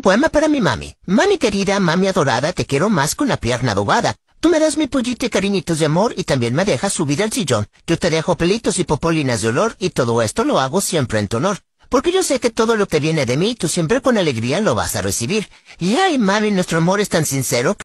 poema para mi mami. Mami querida, mami adorada, te quiero más con la pierna adobada. Tú me das mi pollito y cariñitos de amor y también me dejas subir al sillón. Yo te dejo pelitos y popolinas de olor y todo esto lo hago siempre en tu honor. Porque yo sé que todo lo que viene de mí, tú siempre con alegría lo vas a recibir. Y ay, mami, nuestro amor es tan sincero. Que